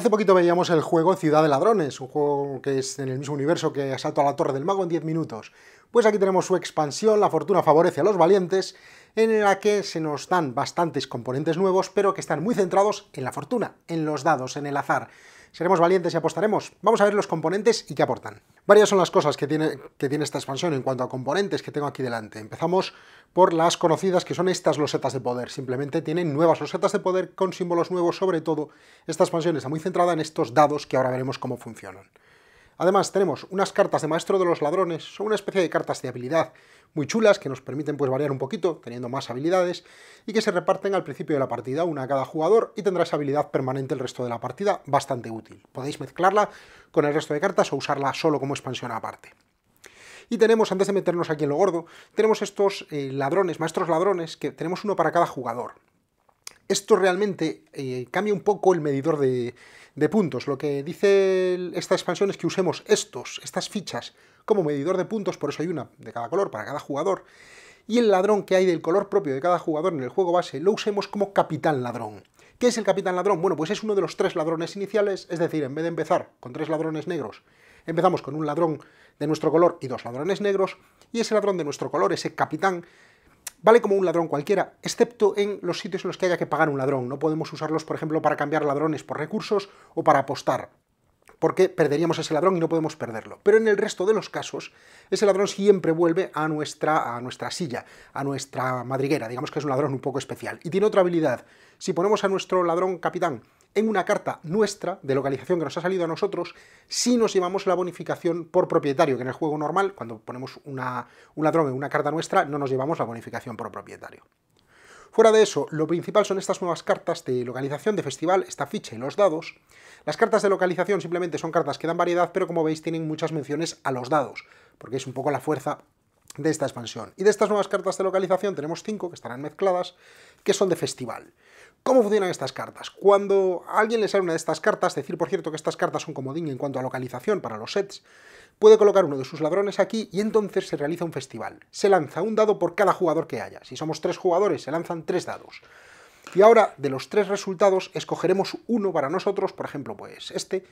Hace poquito veíamos el juego Ciudad de Ladrones, un juego que es en el mismo universo que Asalto a la Torre del Mago en 10 minutos. Pues aquí tenemos su expansión, La Fortuna favorece a los valientes, en la que se nos dan bastantes componentes nuevos, pero que están muy centrados en la fortuna, en los dados, en el azar seremos valientes y apostaremos. Vamos a ver los componentes y qué aportan. Varias son las cosas que tiene, que tiene esta expansión en cuanto a componentes que tengo aquí delante. Empezamos por las conocidas que son estas losetas de poder. Simplemente tienen nuevas losetas de poder con símbolos nuevos, sobre todo esta expansión está muy centrada en estos dados que ahora veremos cómo funcionan. Además tenemos unas cartas de Maestro de los Ladrones, son una especie de cartas de habilidad muy chulas que nos permiten pues variar un poquito, teniendo más habilidades, y que se reparten al principio de la partida, una a cada jugador, y tendrá esa habilidad permanente el resto de la partida, bastante útil. Podéis mezclarla con el resto de cartas o usarla solo como expansión aparte. Y tenemos, antes de meternos aquí en lo gordo, tenemos estos eh, ladrones, maestros ladrones, que tenemos uno para cada jugador esto realmente eh, cambia un poco el medidor de, de puntos. Lo que dice esta expansión es que usemos estos, estas fichas, como medidor de puntos, por eso hay una de cada color para cada jugador, y el ladrón que hay del color propio de cada jugador en el juego base lo usemos como capitán ladrón. ¿Qué es el capitán ladrón? Bueno, pues es uno de los tres ladrones iniciales, es decir, en vez de empezar con tres ladrones negros, empezamos con un ladrón de nuestro color y dos ladrones negros, y ese ladrón de nuestro color, ese capitán, Vale como un ladrón cualquiera, excepto en los sitios en los que haya que pagar un ladrón. No podemos usarlos, por ejemplo, para cambiar ladrones por recursos o para apostar, porque perderíamos ese ladrón y no podemos perderlo. Pero en el resto de los casos, ese ladrón siempre vuelve a nuestra, a nuestra silla, a nuestra madriguera. Digamos que es un ladrón un poco especial. Y tiene otra habilidad. Si ponemos a nuestro ladrón capitán en una carta nuestra de localización que nos ha salido a nosotros, si nos llevamos la bonificación por propietario, que en el juego normal, cuando ponemos una, un en una carta nuestra, no nos llevamos la bonificación por propietario. Fuera de eso, lo principal son estas nuevas cartas de localización de festival, esta ficha y los dados. Las cartas de localización simplemente son cartas que dan variedad, pero como veis tienen muchas menciones a los dados, porque es un poco la fuerza de esta expansión. Y de estas nuevas cartas de localización tenemos cinco que estarán mezcladas, que son de festival. ¿Cómo funcionan estas cartas? Cuando alguien le sale una de estas cartas, decir por cierto que estas cartas son comodín en cuanto a localización para los sets, puede colocar uno de sus ladrones aquí y entonces se realiza un festival. Se lanza un dado por cada jugador que haya. Si somos tres jugadores, se lanzan tres dados. Y ahora, de los tres resultados, escogeremos uno para nosotros, por ejemplo, pues este,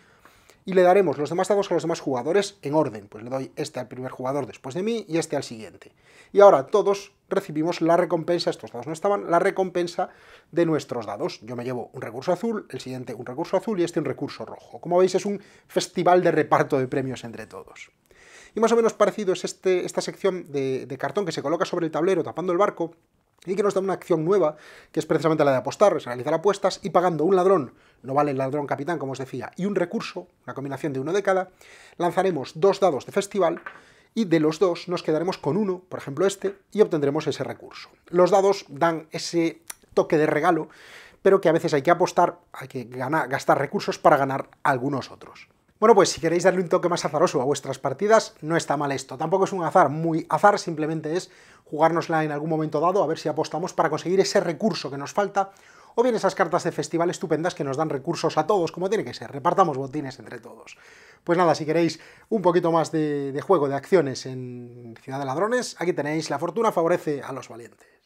y le daremos los demás dados a los demás jugadores en orden. Pues le doy este al primer jugador después de mí y este al siguiente. Y ahora todos recibimos la recompensa, estos dados no estaban, la recompensa de nuestros dados. Yo me llevo un recurso azul, el siguiente un recurso azul y este un recurso rojo. Como veis es un festival de reparto de premios entre todos. Y más o menos parecido es este, esta sección de cartón que se coloca sobre el tablero tapando el barco, y que nos da una acción nueva, que es precisamente la de apostar, es realizar apuestas, y pagando un ladrón, no vale el ladrón capitán, como os decía, y un recurso, una combinación de uno de cada, lanzaremos dos dados de festival, y de los dos nos quedaremos con uno, por ejemplo este, y obtendremos ese recurso. Los dados dan ese toque de regalo, pero que a veces hay que apostar, hay que gastar recursos para ganar algunos otros. Bueno, pues si queréis darle un toque más azaroso a vuestras partidas, no está mal esto. Tampoco es un azar muy azar, simplemente es jugárnosla en algún momento dado, a ver si apostamos para conseguir ese recurso que nos falta, o bien esas cartas de festival estupendas que nos dan recursos a todos, como tiene que ser, repartamos botines entre todos. Pues nada, si queréis un poquito más de, juego, de acciones en Ciudad de Ladrones, aquí tenéis La Fortuna favorece a los valientes.